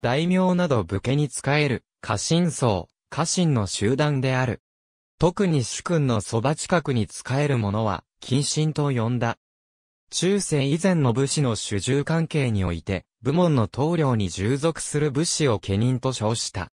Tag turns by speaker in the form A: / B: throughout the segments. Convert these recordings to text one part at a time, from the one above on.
A: 大名など武家に仕える、家臣層、家臣の集団である。特に主君のそば近くに仕える者は、近親と呼んだ。中世以前の武士の主従関係において、部門の棟梁に従属する武士を家人と称した。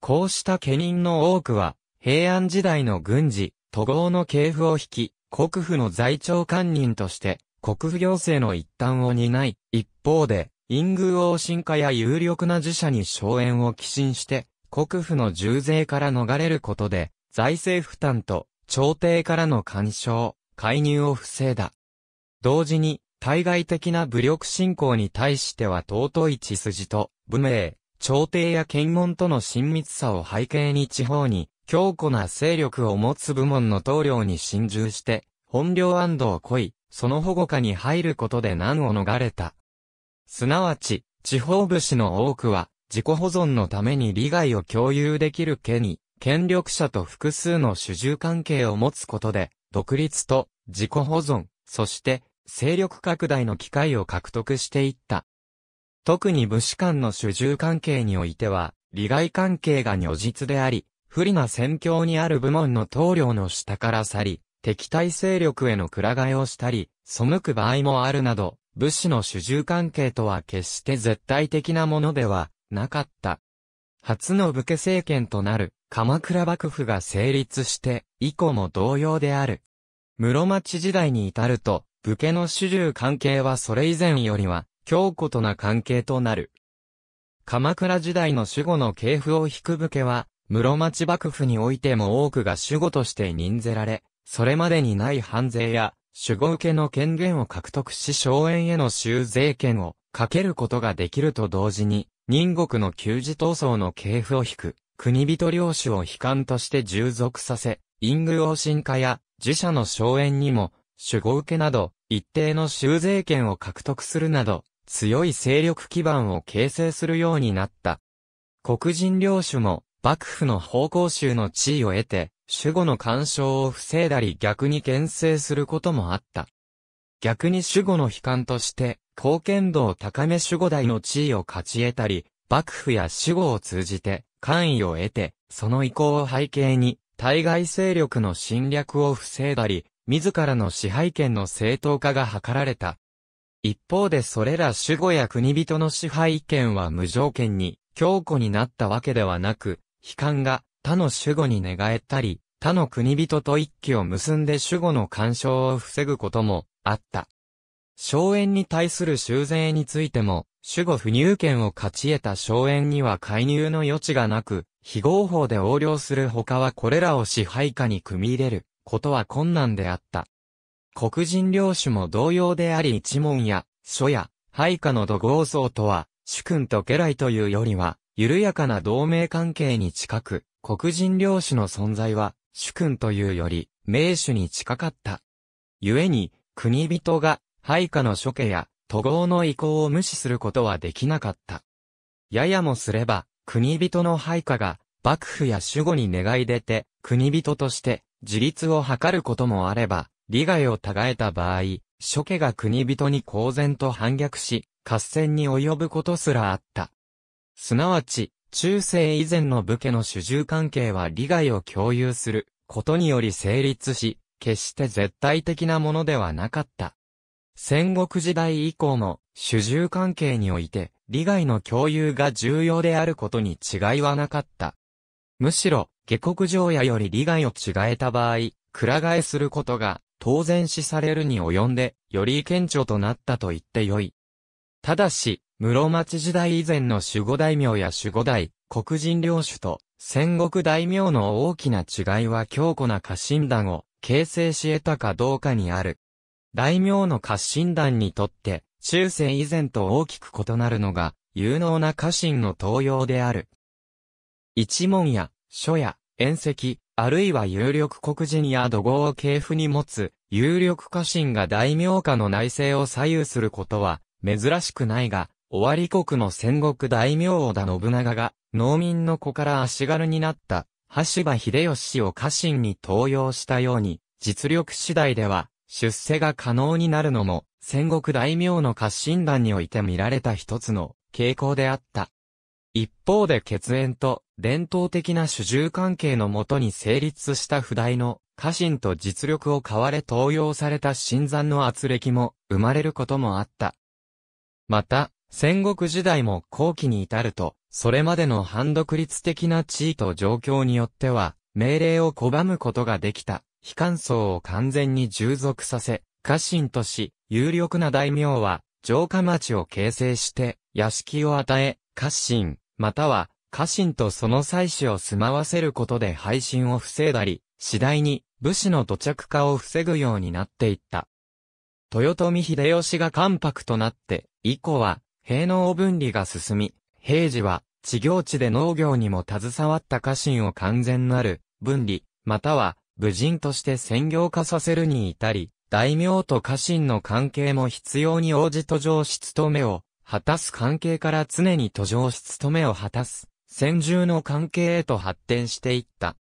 A: こうした家人の多くは、平安時代の軍事、都合の系譜を引き、国府の在庁官人として、国府行政の一端を担い、一方で、陰宮王進化や有力な寺社に荘園を寄進して、国府の重税から逃れることで、財政負担と朝廷からの干渉、介入を防いだ。同時に、対外的な武力侵攻に対しては尊い血筋と、武名、朝廷や検問との親密さを背景に地方に、強固な勢力を持つ部門の棟梁に侵入して、本領安堵をい、その保護下に入ることで難を逃れた。すなわち、地方武士の多くは、自己保存のために利害を共有できる家に、権力者と複数の主従関係を持つことで、独立と自己保存、そして勢力拡大の機会を獲得していった。特に武士間の主従関係においては、利害関係が如実であり、不利な戦況にある部門の棟領の下から去り、敵対勢力への暗替えをしたり、背く場合もあるなど、武士の主従関係とは決して絶対的なものではなかった。初の武家政権となる鎌倉幕府が成立して以降も同様である。室町時代に至ると武家の主従関係はそれ以前よりは強固とな関係となる。鎌倉時代の守護の系譜を引く武家は、室町幕府においても多くが守護として任ぜられ、それまでにない反税や守護受けの権限を獲得し荘園への修税権をかけることができると同時に、人国の旧事闘争の系譜を引く、国人領主を悲観として従属させ、イング王神化や自社の荘園にも、守護受けなど、一定の修税権を獲得するなど、強い勢力基盤を形成するようになった。黒人領主も、幕府の方向州の地位を得て、守護の干渉を防いだり逆に牽制することもあった。逆に守護の悲観として、貢献度を高め守護代の地位を勝ち得たり、幕府や守護を通じて、官位を得て、その意向を背景に、対外勢力の侵略を防いだり、自らの支配権の正当化が図られた。一方でそれら守護や国人の支配権は無条件に強固になったわけではなく、悲観が他の守護に寝返ったり、他の国人と一気を結んで守護の干渉を防ぐこともあった。荘園に対する修繕についても、守護不入権を勝ち得た荘園には介入の余地がなく、非合法で横領する他はこれらを支配下に組み入れることは困難であった。黒人領主も同様であり一門や、書や、配下の土豪僧とは、主君と家来というよりは、緩やかな同盟関係に近く、黒人領主の存在は、主君というより、名手に近かった。故に、国人が、配下の諸家や、都合の意向を無視することはできなかった。ややもすれば、国人の配下が、幕府や守護に願い出て、国人として、自立を図ることもあれば、利害を違えた場合、諸家が国人に公然と反逆し、合戦に及ぶことすらあった。すなわち、中世以前の武家の主従関係は利害を共有することにより成立し、決して絶対的なものではなかった。戦国時代以降も主従関係において利害の共有が重要であることに違いはなかった。むしろ、下国上やより利害を違えた場合、く替えすることが当然視されるに及んで、より顕著となったと言ってよい。ただし、室町時代以前の守護大名や守護代、黒人領主と戦国大名の大きな違いは強固な家臣団を形成し得たかどうかにある。大名の家臣団にとって、中世以前と大きく異なるのが、有能な家臣の登用である。一門や、書や、宴席、あるいは有力黒人や土豪を系譜に持つ、有力家臣が大名家の内政を左右することは、珍しくないが、終わり国の戦国大名織田信長が、農民の子から足軽になった、羽柴秀吉を家臣に登用したように、実力次第では、出世が可能になるのも、戦国大名の家臣団において見られた一つの傾向であった。一方で血縁と伝統的な主従関係のもとに成立した不代の家臣と実力を買われ登用された新参の圧力も生まれることもあった。また、戦国時代も後期に至ると、それまでの反独立的な地位と状況によっては、命令を拒むことができた、非官層を完全に従属させ、家臣とし、有力な大名は、城下町を形成して、屋敷を与え、家臣、または、家臣とその妻子を住まわせることで配信を防いだり、次第に武士の土着化を防ぐようになっていった。豊臣秀吉が関白となって以降は、平農分離が進み、平時は、地行地で農業にも携わった家臣を完全なる、分離、または、武人として専業化させるに至り、大名と家臣の関係も必要に応じ途上し務めを果たす関係から常に途上し務めを果たす、先住の関係へと発展していった。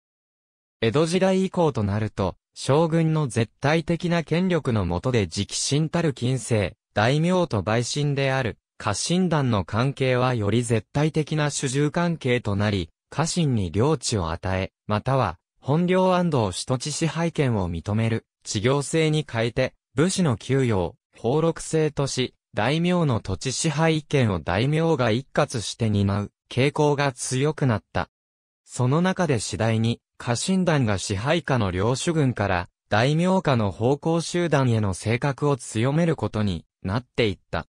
A: 江戸時代以降となると、将軍の絶対的な権力の下で直進たる近世、大名と陪審である、家臣団の関係はより絶対的な主従関係となり、家臣に領地を与え、または、本領安藤首都地支配権を認める、地行制に変えて、武士の給与放禄制とし、大名の土地支配権を大名が一括して担う傾向が強くなった。その中で次第に、家臣団が支配下の領主軍から、大名下の方向集団への性格を強めることになっていった。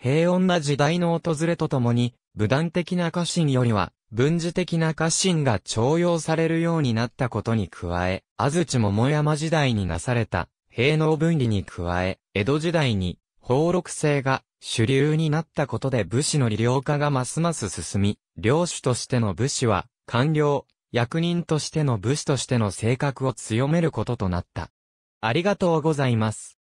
A: 平穏な時代の訪れとともに、武断的な家臣よりは、軍事的な家臣が徴用されるようになったことに加え、安土桃山時代になされた、平能分離に加え、江戸時代に、放禄制が主流になったことで武士の利量化がますます進み、領主としての武士は、官僚、役人としての武士としての性格を強めることとなった。ありがとうございます。